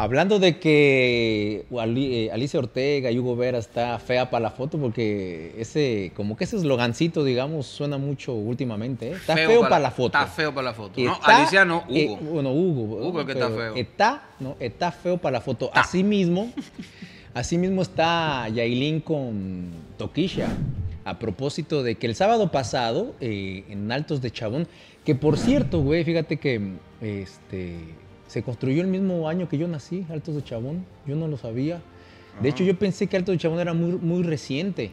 Hablando de que eh, Alicia Ortega y Hugo Vera está fea para la foto, porque ese, como que ese eslogancito, digamos, suena mucho últimamente. ¿eh? Está feo, para la foto. Está feo para la foto. no, Alicia no, eh, Hugo. bueno, Hugo. Hugo que está feo. Está, no, feo para la foto. mismo así mismo está Yailin con Toquisha. A propósito de que el sábado pasado, en Altos de Chabón, que por cierto, güey, fíjate que este se construyó el mismo año que yo nací, Altos de Chabón. Yo no lo sabía. De hecho, ah. yo pensé que Altos de Chabón era muy, muy reciente.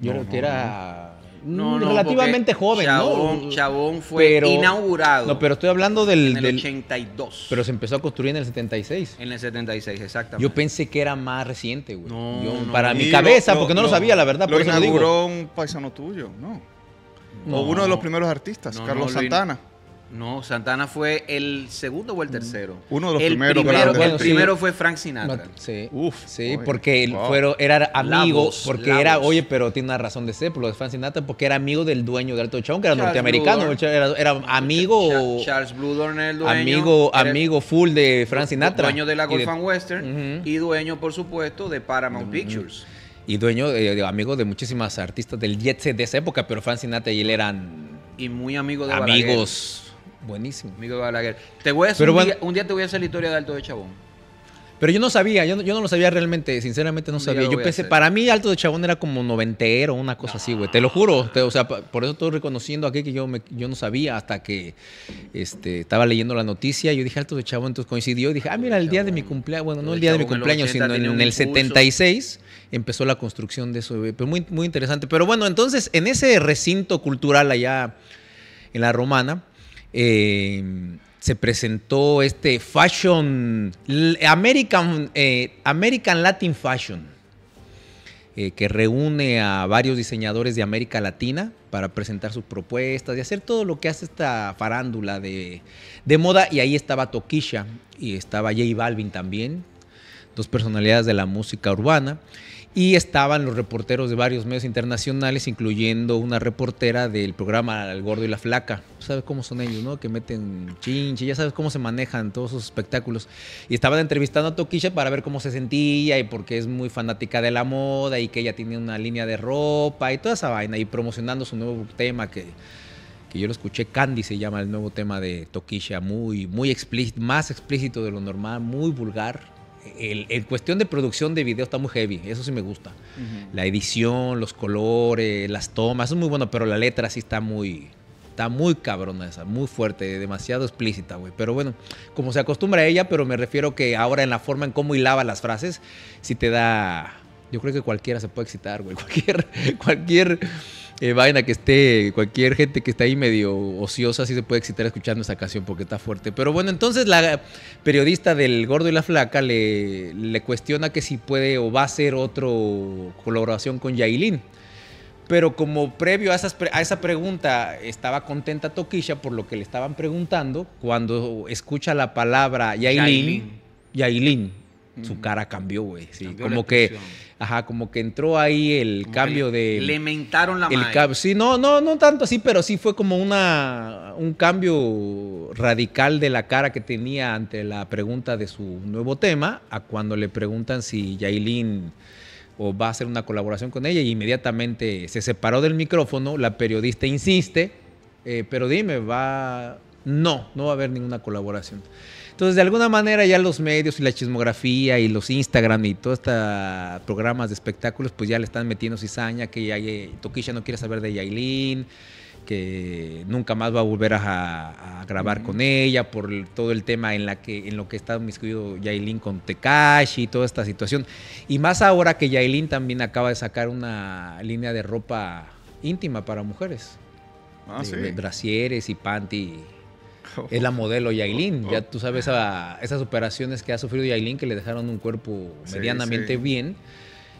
Yo creo que era mm, relativamente joven, Chabón, ¿no? fue inaugurado. No, pero estoy hablando del. 82. Pero se empezó a construir en el 76. En el 76, exactamente. Yo pensé que era más reciente, güey. para mi cabeza, porque no lo, sabía, la verdad. Lo un paisano tuyo, ¿no? O uno de los primeros artistas, Carlos Santana. No, Santana fue el segundo o el tercero. Uno de los primeros. Primero, el primero fue Frank Sinatra. sí. Uf, sí, porque fueron, era amigo, porque era, oye, pero tiene una razón de ser, lo de Frank Sinatra, porque era amigo del dueño de Alto Chong, que era norteamericano, era, amigo. Charles, Charles Amigo, amigo full de Frank Sinatra. Dueño de la Golf Western y dueño, por supuesto, de Paramount Pictures y dueño, eh, amigo de muchísimas artistas del jet set de esa época, pero Frank Sinatra y él eran... Y muy amigo de Amigos. Buenísimo. Amigo Balaguer. Te voy a un, día, te voy a hacer la historia de Alto de Chabón. Pero yo no sabía, yo no, yo no lo sabía realmente, sinceramente no sabía. Yo pensé, para mí Alto de Chabón era como noventero, una cosa así, güey. Te lo juro. o sea, por eso estoy reconociendo aquí que yo, yo no sabía hasta que este, estaba leyendo la noticia. Yo dije Alto de Chabón, entonces coincidió. Y dije, ah, mira, el día de mi cumpleaños, bueno, no el día de, mi cumpleaños, sino en, el 76 empezó la construcción de eso. Pero muy, muy interesante. Pero bueno, entonces, en ese recinto cultural allá en la Romana, Em, se presentó este Fashion, American, eh, American Latin Fashion, eh, que reúne a varios diseñadores de América Latina para presentar sus propuestas y hacer todo lo que hace esta farándula de, de moda. Y ahí estaba Toquisha y estaba J Balvin también, dos personalidades de la música urbana y estaban los reporteros de varios medios internacionales, incluyendo una reportera del programa El Gordo y la Flaca. ¿Sabes cómo son ellos, no? Que meten chinche, ya sabes cómo se manejan todos esos espectáculos. Y estaban entrevistando a Toquisha para ver cómo se sentía y porque es muy fanática de la moda y que ella tiene una línea de ropa y toda esa vaina y promocionando su nuevo tema que yo lo escuché, Candy se llama el nuevo tema de Toquisha, muy, muy explícito, más explícito de lo normal, muy vulgar, el, cuestión de producción de video está muy heavy, eso sí me gusta. La edición, los colores, las tomas, es muy bueno, pero la letra sí está muy está muy cabrona esa, muy fuerte, demasiado explícita, güey. Pero bueno, como se acostumbra a ella, pero me refiero que ahora en la forma en cómo hilaba las frases, si te da. Yo creo que cualquiera se puede excitar, güey. Cualquier, cualquier eh, vaina que esté, cualquier gente que está ahí medio ociosa, sí se puede excitar escuchando esa canción porque está fuerte. Pero bueno, entonces la periodista del Gordo y la Flaca le, cuestiona que si puede o va a hacer otra colaboración con Yailin. Pero como previo a, esas, a, esa pregunta estaba contenta Toquisha por lo que le estaban preguntando, cuando escucha la palabra Yailin, Yailin su cara cambió, güey. como que, ajá, como que entró ahí el cambio de. Le mentaron la el Sí, no, no, no tanto así, pero sí fue como una, un cambio radical de la cara que tenía ante la pregunta de su nuevo tema a cuando le preguntan si Yailin o va a hacer una colaboración con ella y inmediatamente se separó del micrófono, la periodista insiste, eh, pero dime, va, no, no va a haber ninguna colaboración. Entonces, de alguna manera ya los medios y la chismografía y los Instagram y todos estos programas de espectáculos, pues ya le están metiendo cizaña, que ya, eh, Toquilla no quiere saber de Yailin, que nunca más va a volver a, grabar con ella por todo el tema en, la que, en lo que está inmiscuido Yailin con Tekashi y toda esta situación. Y más ahora que Yailin también acaba de sacar una línea de ropa íntima para mujeres. Ah, sí. brasieres y panty es la modelo Yailin. Ya tú sabes a, esas operaciones que ha sufrido Yailin que le dejaron un cuerpo medianamente bien.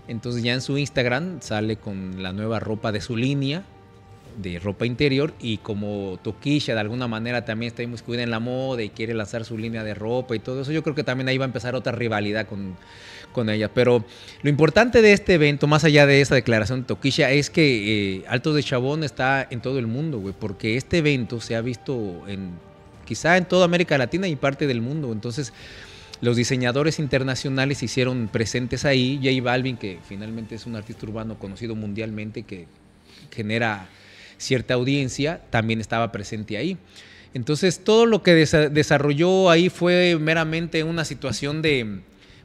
Entonces ya en su Instagram sale con la nueva ropa de su línea de ropa interior y como Toquisha de alguna manera también está muy cuida en la moda y quiere lanzar su línea de ropa y todo eso, yo creo que también ahí va a empezar otra rivalidad con, ella. Pero lo importante de este evento, más allá de esa declaración de Toquisha es que eh, Alto de Chabón está en todo el mundo, güey, porque este evento se ha visto en quizá en toda América Latina y parte del mundo. Entonces, los diseñadores internacionales se hicieron presentes ahí. Jay Balvin, que finalmente es un artista urbano conocido mundialmente, que genera cierta audiencia, también estaba presente ahí. Entonces, todo lo que desarrolló ahí fue meramente una situación de,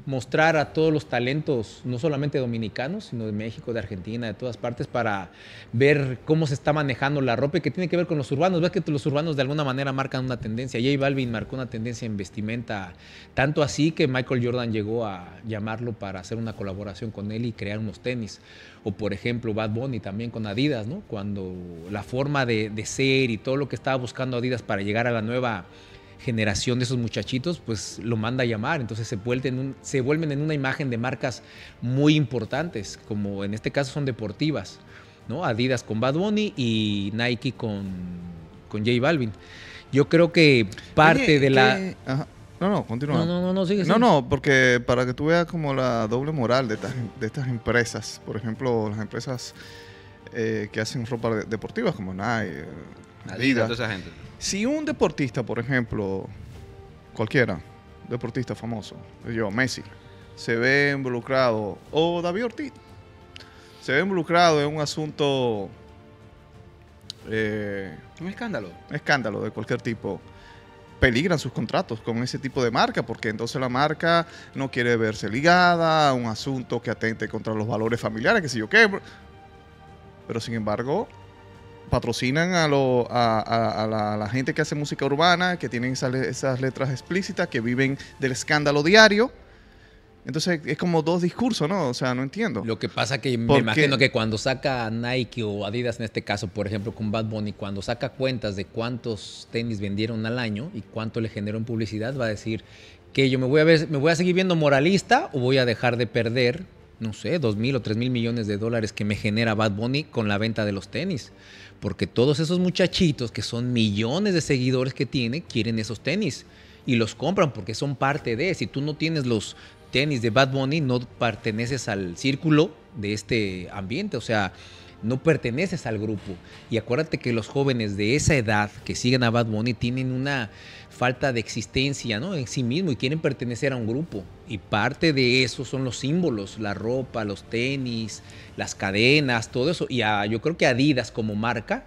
mostrar a todos los talentos, no solamente dominicanos, sino de México, de Argentina, de todas partes, para ver cómo se está manejando la ropa y que tiene que ver con los urbanos. Ves que los urbanos de alguna manera marcan una tendencia. J Balvin marcó una tendencia en vestimenta, tanto así que Michael Jordan llegó a llamarlo para hacer una colaboración con él y crear unos tenis. O por ejemplo, Bad Bunny también con Adidas, ¿no? Cuando la forma de, de ser y todo lo que estaba buscando Adidas para llegar a la nueva generación de esos muchachitos, pues lo manda a llamar. Entonces se vuelven, se vuelven en una imagen de marcas muy importantes, como en este caso son deportivas, ¿no? Adidas con Bad Bunny y Nike con, con J Balvin. Yo creo que parte de la... No, no, continúa. No, no, no, no sigue, No, no, porque para que tú veas como la doble moral de estas, empresas, por ejemplo, las empresas eh, que hacen ropa deportiva como Nike, vida. Si un deportista, por ejemplo, cualquiera, deportista famoso, yo, Messi, se ve involucrado, o David Ortiz, se ve involucrado en un asunto... Eh, un escándalo. Un escándalo de cualquier tipo peligran sus contratos con ese tipo de marca, porque entonces la marca no quiere verse ligada a un asunto que atente contra los valores familiares, que si yo qué. Pero sin embargo, patrocinan a, la, gente que hace música urbana, que tienen esas, letras explícitas, que viven del escándalo diario. Entonces es como dos discursos, ¿no? O sea, no entiendo. Lo que pasa que me imagino que cuando saca Nike o Adidas en este caso, por ejemplo, con Bad Bunny, cuando saca cuentas de cuántos tenis vendieron al año y cuánto le generó en publicidad, va a decir que yo me voy a ver, me voy a seguir viendo moralista o voy a dejar de perder no sé, dos mil o tres mil millones de dólares que me genera Bad Bunny con la venta de los tenis. Porque todos esos muchachitos que son millones de seguidores que tiene, quieren esos tenis y los compran porque son parte de. Si tú no tienes los tenis de Bad Bunny, no perteneces al círculo de este ambiente. O sea, no perteneces al grupo. Y acuérdate que los jóvenes de esa edad que siguen a Bad Bunny tienen una falta de existencia en sí mismo y quieren pertenecer a un grupo. Y parte de eso son los símbolos, la ropa, los tenis, las cadenas, todo eso. Y yo creo que Adidas como marca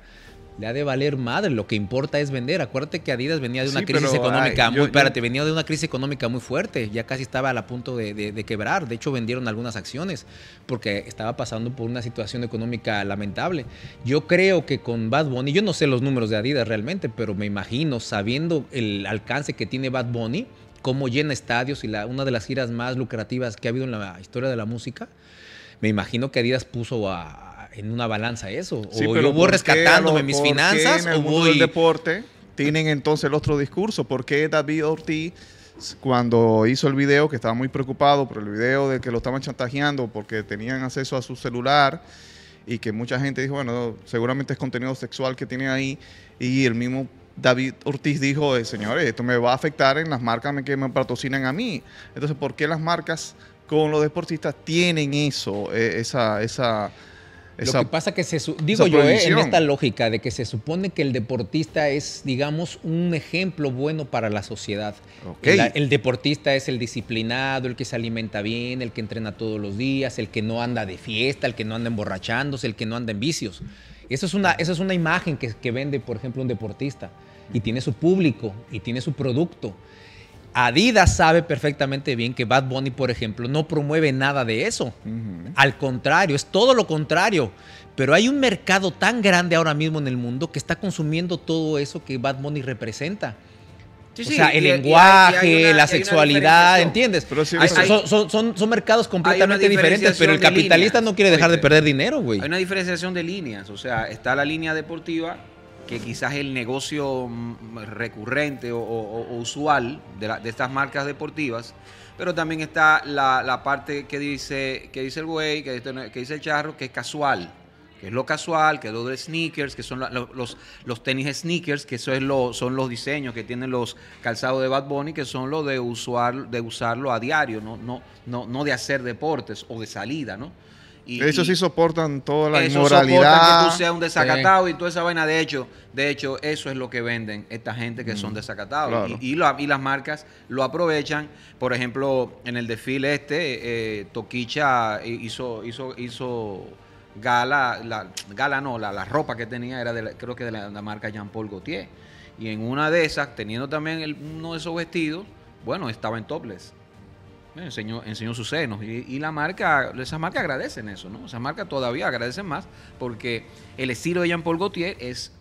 le ha de valer madre. Lo que importa es vender. Acuérdate que Adidas venía de una crisis económica muy, venía de una crisis económica muy fuerte. Ya casi estaba a la punto de, quebrar. De hecho, vendieron algunas acciones porque estaba pasando por una situación económica lamentable. Yo creo que con Bad Bunny, yo no sé los números de Adidas realmente, pero me imagino, sabiendo el alcance que tiene Bad Bunny, cómo llena estadios y la, una de las giras más lucrativas que ha habido en la historia de la música, me imagino que Adidas puso a en una balanza eso. Sí, pero yo voy rescatándome mis finanzas en el mundo del deporte tienen entonces el otro discurso. ¿Por qué David Ortiz, cuando hizo el video, que estaba muy preocupado por el video de que lo estaban chantajeando porque tenían acceso a su celular y que mucha gente dijo, bueno, seguramente es contenido sexual que tiene ahí y el mismo David Ortiz dijo, eh, señores, esto me va a afectar en las marcas que me patrocinan a mí. Entonces, ¿por qué las marcas con los deportistas tienen eso, eh, esa, esa lo que pasa que se digo yo ¿eh? en esta lógica de que se supone que el deportista es digamos un ejemplo bueno para la sociedad. El, deportista es el disciplinado, el que se alimenta bien, el que entrena todos los días, el que no anda de fiesta, el que no anda emborrachándose, el que no anda en vicios. Esa es una, esa es una imagen que, que vende, por ejemplo, un deportista y tiene su público y tiene su producto. Adidas sabe perfectamente bien que Bad Bunny, por ejemplo, no promueve nada de eso. Al contrario, es todo lo contrario. Pero hay un mercado tan grande ahora mismo en el mundo que está consumiendo todo eso que Bad Bunny representa. o sea, el lenguaje, la sexualidad, ¿entiendes? Pero son, son, mercados completamente diferentes, pero el capitalista no quiere dejar de perder dinero, güey. Hay una diferenciación de líneas, o sea, está la línea deportiva, que quizás el negocio mm, recurrente o, usual de, estas marcas deportivas, pero también está la, parte que dice, que dice el güey, que, dice el charro, que es casual, que es lo casual, que es lo de sneakers, que son los, tenis sneakers, que eso es lo, son los diseños que tienen los calzados de Bad Bunny, que son los de, usar, de usarlo a diario, no, no, no, no de hacer deportes o de salida, ¿no? eso sí soportan toda la eso soportan que tú seas un desacatado y toda esa vaina. De hecho, de hecho, eso es lo que venden esta gente que son mm, desacatados. Y, las marcas lo aprovechan. Por ejemplo, en el desfile este, eh, Toquicha hizo, hizo, hizo gala, la, gala no, la, ropa que tenía era de creo que de la, marca Jean Paul Gaultier. Y en una de esas, teniendo también uno de esos vestidos, bueno, estaba en topless. Eh, enseñó, enseñó sus senos. Y, la marca, esas marcas agradecen eso, ¿no? Esas marcas todavía agradecen más porque el estilo de Jean-Paul Gaultier es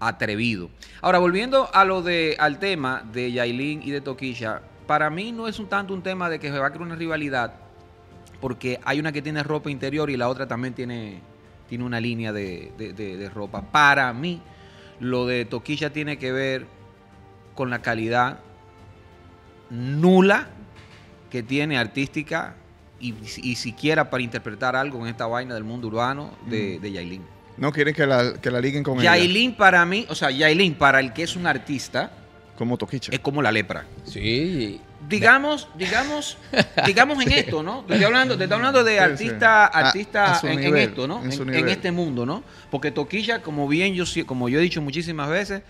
atrevido. Ahora, volviendo a lo de, al tema de Yailin y de Toquilla, para mí no es un tanto un tema de que se va a crear una rivalidad, porque hay una que tiene ropa interior y la otra también tiene, tiene una línea de, de ropa. Para mí, lo de Toquilla tiene que ver con la calidad nula que tiene artística y, siquiera para interpretar algo en esta vaina del mundo urbano de, de Yailin. ¿No quieren que la, liguen con Yailin para mí, o sea, Yailin para el que es un artista. Como Toquicha. Es como la lepra. Sí. Digamos, digamos, digamos en esto, ¿no? Te estoy hablando, de artista, artista en, esto, ¿no? En, en, este mundo, ¿no? Porque Toquilla, como bien yo, como yo he dicho muchísimas veces,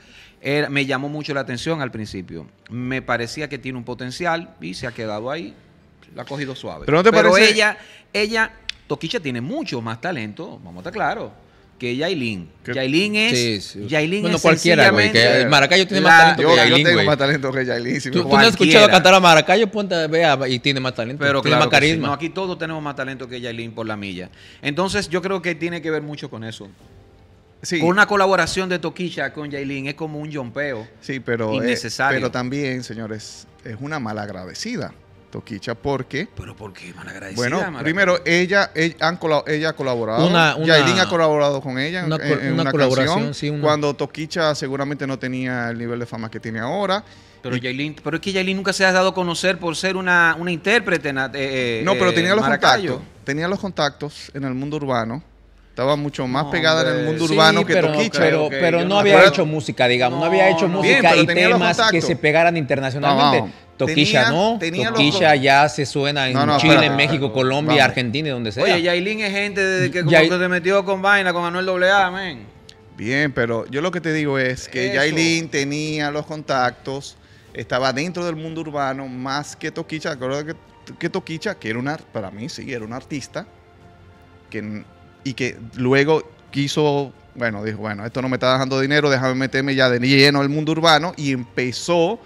me llamó mucho la atención al principio. Me parecía que tiene un potencial y se ha quedado ahí. La ha cogido suave. Pero, no te parece... ella, ella, Toquicha tiene mucho más talento, vamos a estar claros que Yailin. Yailin es. Sí, sí. bueno, es cualquiera, Maracayo tiene más talento yo, que Yailin. Yo tengo más talento que Yailin. Si tú, no has escuchado cantar a Maracayo, ponte vea, ah, y tiene más talento. Pero aquí todos tenemos más talento que Yailin por la milla. Entonces, yo creo que tiene que ver mucho con eso una colaboración de Toquicha con Jailin es como un yompeo. Sí, pero, eh, innecesario. Es, pero también, señores, es una malagradecida. Toquicha, porque. ¿Pero por qué malagradecida? Bueno, primero, ella, ella, ha colaborado. Una, ha colaborado con ella una, en, una, colaboración, cuando Toquicha seguramente no tenía el nivel de fama que tiene ahora. Pero, pero es que Yailin nunca se ha dado a conocer por ser una, una intérprete. Eh, no, pero eh, tenía los contactos. Tenía los contactos en el mundo urbano estaba mucho más pegada en el mundo urbano que Toquicha. Pero, no había hecho música, digamos. No, había hecho música y temas que se pegaran internacionalmente. Toquicha, no. Toquicha ya se suena en Chile, México, Colombia, Argentina y donde sea. Oye, Yailin es gente desde que, como se metió con vaina, con Anuel AA, amén. Bien, pero yo lo que te digo es que Yailin tenía los contactos, estaba dentro del mundo urbano más que Toquicha. Acuérdate que, que Toquicha, que era una, para mí sí, era un artista que y que luego quiso, bueno, dijo, bueno, esto no me está dejando dinero, déjame meterme ya de lleno al mundo urbano y empezó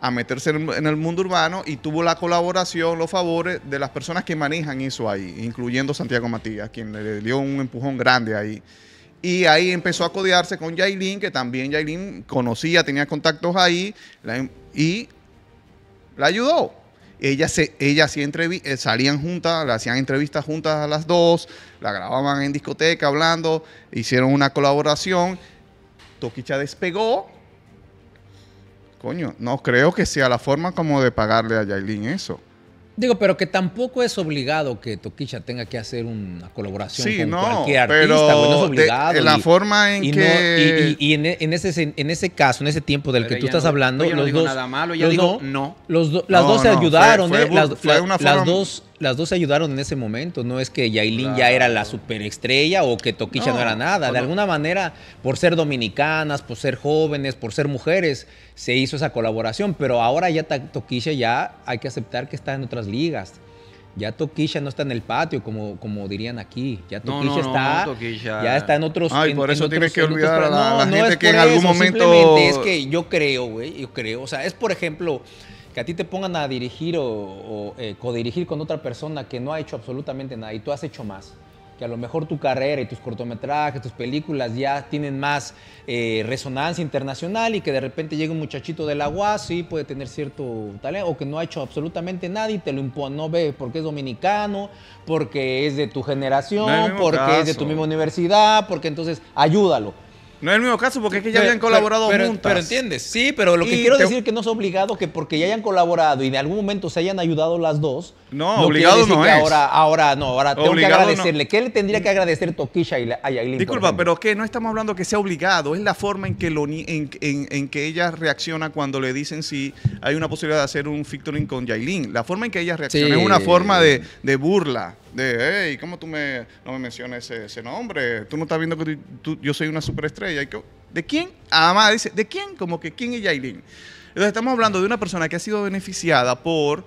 a meterse en el mundo urbano y tuvo la colaboración, los favores de las personas que manejan eso ahí, incluyendo Santiago Matías, quien le dio un empujón grande ahí. Y ahí empezó a codearse con Yailin, que también Yailin conocía, tenía contactos ahí, em, y la ayudó. Ella, se, ella eh, salían juntas, le hacían entrevistas juntas a las dos, la grababan en discoteca hablando, hicieron una colaboración. Toquicha despegó. Coño, no creo que sea la forma como de pagarle a Yailin eso. Digo, pero que tampoco es obligado que Toquicha tenga que hacer una colaboración con cualquier artista, no es obligado. De, la forma en que. y, e, en, ese, en ese caso, en ese tiempo del que tú estás hablando. nada malo, no. las dos se ayudaron, las, dos las dos se ayudaron en ese momento. No es que Yailin ya era la superestrella o que Toquisha no, era nada. De alguna manera, por ser dominicanas, por ser jóvenes, por ser mujeres, se hizo esa colaboración. Pero ahora ya Toquisha ya hay que aceptar que está en otras ligas. Ya Toquilla no está en el patio, como, como dirían aquí. Ya Toquilla está. Ya está en otros. Ay, por eso tienes que olvidar a la, gente es que en algún momento. Simplemente es que yo creo, güey. Yo creo. O sea, es por ejemplo que a ti te pongan a dirigir o, eh, codirigir con otra persona que no ha hecho absolutamente nada y tú has hecho más. Que a lo mejor tu carrera y tus cortometrajes, tus películas ya tienen más eh, resonancia internacional y que de repente llega un muchachito del agua, sí puede tener cierto talento, o que no ha hecho absolutamente nada y te lo impone, no ve porque es dominicano, porque es de tu generación, porque es de tu misma universidad, porque entonces ayúdalo no es el mismo caso porque es que ya hayan colaborado pero, juntas. Pero entiendes. Sí, pero lo que quiero decir es que no es obligado que porque ya hayan colaborado y en algún momento se hayan ayudado las dos. No, obligado no es. Ahora, ahora no, ahora tengo que agradecerle. ¿Qué le tendría que agradecer Toquilla y a Yailin? Disculpa, pero ¿qué? no estamos hablando que sea obligado, es la forma en que, ella reacciona cuando le dicen si hay una posibilidad de hacer un featuring con Yailin. La forma en que ella reacciona es una forma de burla de, hey, ¿cómo tú me, no me mencionas ese, nombre? Tú no estás viendo que yo soy una superestrella. ¿De quién? Además, dice, ¿de quién? Como que, ¿quién es Yailin? Entonces, estamos hablando de una persona que ha sido beneficiada por,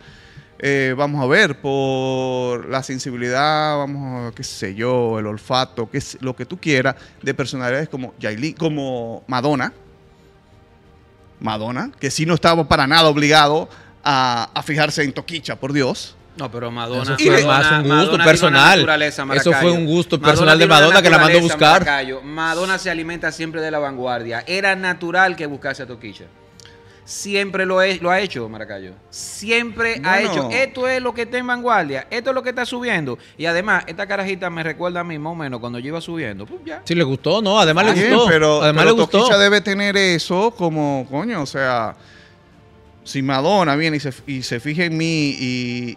eh, vamos a ver, por la sensibilidad, vamos, a, qué sé yo, el olfato, qué lo que tú quieras, de personalidades como Yailin, como Madonna. Madonna, que sí no estaba para nada obligado a, a fijarse en Toquicha, por Dios. No, pero Madonna. fue un gusto personal. Eso fue un gusto personal de Madonna que la mandó buscar. Madonna se alimenta siempre de la vanguardia. Era natural que buscase a Toquicha. Siempre lo, lo ha hecho, Maracayo. Siempre ha hecho. Esto es lo que está en vanguardia. Esto es lo que está subiendo. Y además, esta carajita me recuerda a mí, más o menos, cuando yo iba subiendo. Pues Sí, le gustó, ¿no? Además le gustó. pero, además Toquicha debe tener eso como, coño, o sea si Madonna viene y se, y fija en mí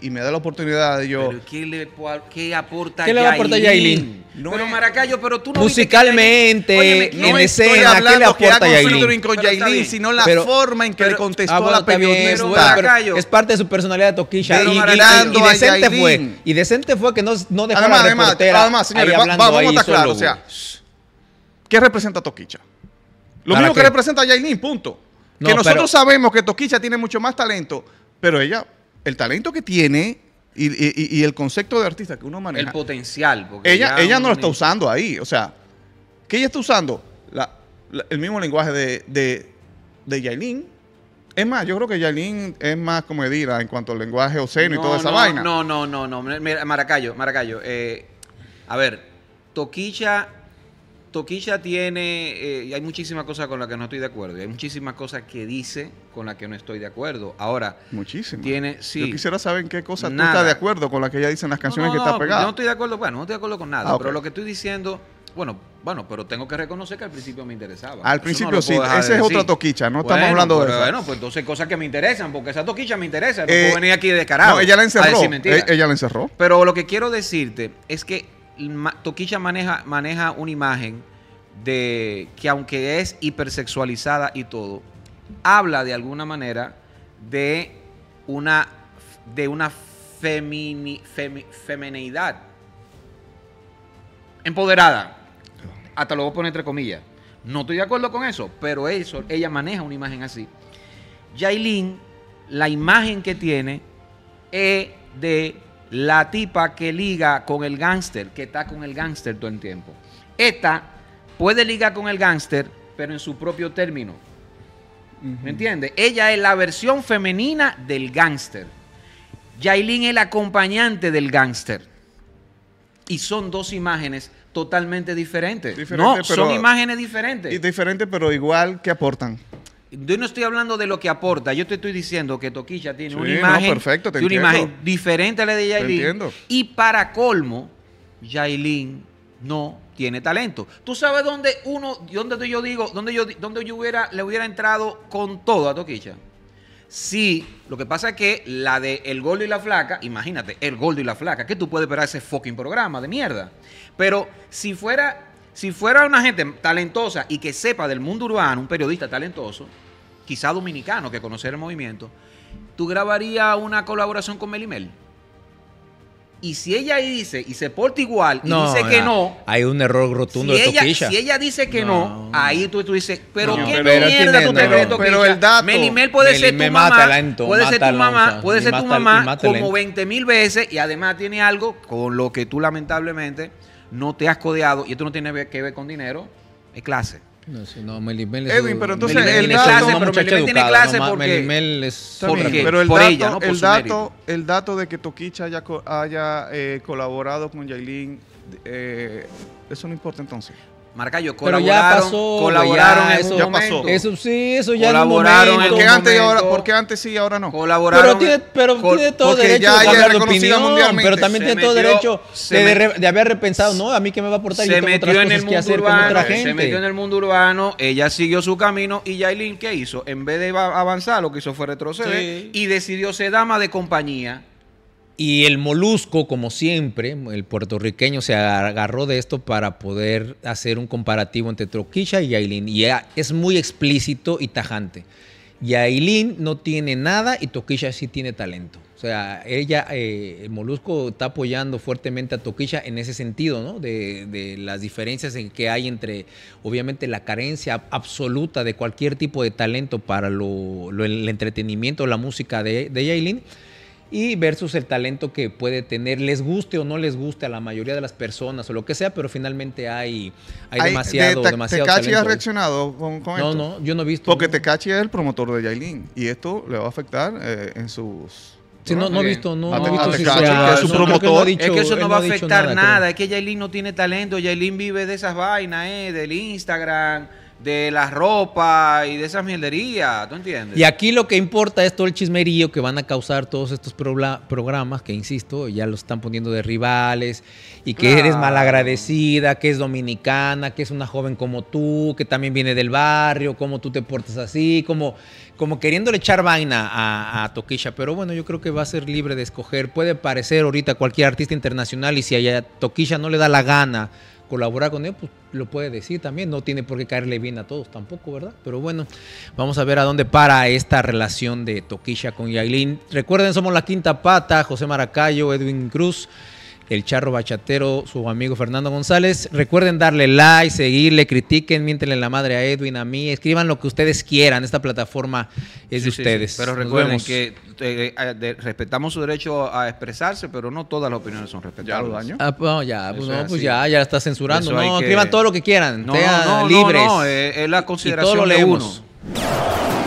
y, me da la oportunidad de yo... Pero ¿qué, le, ¿Qué aporta ¿Qué le aporta Yailin? No pero Maracayo, pero tú no Musicalmente, no en escena, ¿qué le aporta con Yailin, sino la forma en que le contestó a ah, la periodista. es parte de su personalidad de Toquicha. Y, decente fue. Y decente fue que no, no dejó además, la reportera además, además, señores, vamos a estar claros. O sea, ¿qué representa Toquicha? Lo mismo que, representa Yailin, punto que nosotros sabemos que Toquicha tiene mucho más talento, pero ella, el talento que tiene y, el concepto de artista que uno maneja. El potencial. ella ella no lo está usando ahí. O sea, que ella está usando? el mismo lenguaje de, de, de Yailin. Es más, yo creo que Yailin es más comedida en cuanto al lenguaje o y toda esa vaina. No, no, no, no. Mira, Maracayo, Maracayo. Eh, a ver, Toquicha Toquilla tiene, eh, y hay muchísimas cosas con las que no estoy de acuerdo, y hay muchísimas cosas que dice con las que no estoy de acuerdo. Ahora, muchísimas. Tiene, Yo quisiera saber en qué cosas tú estás de acuerdo con las que ella dice en las canciones que está pegada. no estoy de acuerdo, bueno, no estoy de acuerdo con nada, ah, pero lo que estoy diciendo, bueno, bueno, pero tengo que reconocer que al principio me interesaba. Al principio sí, esa es otra toquicha, no estamos hablando de eso. Bueno, pues entonces cosas que me interesan, porque esa toquicha me interesa, no eh, puedo venir aquí descarado. No, ella la encerró. Eh, ella, la encerró. Pero lo que quiero decirte es que Toquicha maneja, maneja una imagen de que aunque es hipersexualizada y todo, habla de alguna manera de una, de una femini, femineidad empoderada. Hasta luego pone entre comillas. No estoy de acuerdo con eso, pero eso, ella maneja una imagen así. Yailin, la imagen que tiene es de la tipa que liga con el gángster, que está con el gángster todo el tiempo. Esta puede ligar con el gángster, pero en su propio término. ¿Me entiendes? Ella es la versión femenina del gángster. Yailin es la acompañante del gángster. Y son dos imágenes totalmente diferentes. pero, son imágenes diferentes. Y diferentes, pero igual que aportan. Yo no estoy hablando de lo que aporta, yo te estoy diciendo que Toquilla tiene una, imagen, perfecto, tiene una imagen diferente a la de Yailin. Y para colmo, Yailin no tiene talento. ¿Tú sabes dónde uno, dónde yo digo, dónde yo, yo hubiera, le hubiera entrado con todo a Toquicha? Sí, lo que pasa es que la de El Gordo y la Flaca, imagínate, El Gordo y la Flaca, que tú puedes esperar ese fucking programa de mierda. Pero si fuera, si fuera una gente talentosa y que sepa del mundo urbano, un periodista talentoso, quizá dominicano que conocer el movimiento, tú grabarías una colaboración con Melimel. Y si ella ahí dice y se porta igual y dice que no. Hay un error rotundo de ella, toquilla. Si ella dice que no, ahí tú, tú, dices, pero quién qué pero mierda tiene, Pero el dato. Melimel puede ser tu mamá. puede ser tu mamá, puede ser tu mamá como 20 mil veces y además tiene algo con lo que tú lamentablemente no te has codeado. Y esto no tiene que ver con dinero, es clase. No, si no, Melimel es Edwin, pero entonces el tiene dato, clase, pero Melimel tiene clase porque Melimel es pero el por dato, ella, no por el dato, el dato de que Toquicha haya, haya eh, colaborado con Jailin eh, eso no importa entonces. Marcayo, colaboraron, pero ya pasó, colaboraron eso, ya pasó. Eso sí, eso ya colaboraron en un momento, porque antes sí y ahora no? Colaboraron. Pero tiene, pero tiene todo derecho de hablar de opinión, pero también tiene todo derecho de, haber repensado, no, a mí que me va a aportar, se metió en el mundo que hacer urbano, con otra gente. Se metió en el mundo urbano, ella siguió su camino y Yailin ¿qué hizo? En vez de avanzar, lo que hizo fue retroceder y decidió ser dama de compañía y el molusco, como siempre, el puertorriqueño se agarró de esto para poder hacer un comparativo entre Troquilla y Yailin. Y es muy explícito y tajante. Yailin no tiene nada y Toquilla sí tiene talento. O sea, ella, eh, el Molusco está apoyando fuertemente a Toquilla en ese sentido, ¿no? De, las diferencias que hay entre, obviamente, la carencia absoluta de cualquier tipo de talento para lo, lo el entretenimiento, la música de, de y versus el talento que puede tener, les guste o no les guste a la mayoría de las personas o lo que sea, pero finalmente hay, hay, demasiado, de demasiado ha reaccionado con, no, esto? No, no, yo no he visto. Porque no. es el promotor de Yailin y esto le va a afectar eh, en sus no, no he visto, no, no, visto si es su promotor. es que eso no va a afectar nada, es que Yailin no tiene talento, Yailin vive de esas vainas, eh, del Instagram, de la ropa y de esa mierderías, ¿tú entiendes? Y aquí lo que importa es todo el chismerío que van a causar todos estos programas que, insisto, ya lo están poniendo de rivales y que eres malagradecida, que es dominicana, que es una joven como tú, que también viene del barrio, cómo tú te portas así, como, como queriéndole echar vaina a, a Toquilla. Pero bueno, yo creo que va a ser libre de escoger. Puede parecer ahorita cualquier artista internacional y si a Toquisha no le da la gana colaborar con él, pues lo puede decir también. No tiene por qué caerle bien a todos tampoco, ¿verdad? Pero bueno, vamos a ver a dónde para esta relación de Toquilla con Yailin. Recuerden, somos la quinta pata, José Maracayo, Edwin Cruz el charro bachatero, su amigo Fernando González. Recuerden darle like, seguirle, critiquen, mientenle la madre a Edwin, a mí, escriban lo que ustedes quieran, esta plataforma es de ustedes. pero recuerden que eh, respetamos su derecho a expresarse, pero no todas las opiniones son respetadas. ¿Ya ah, pues, ya, pues, pues, ya, ya está censurando. escriban todo lo que quieran, no, sean libres. No, no, eh, es la consideración de uno.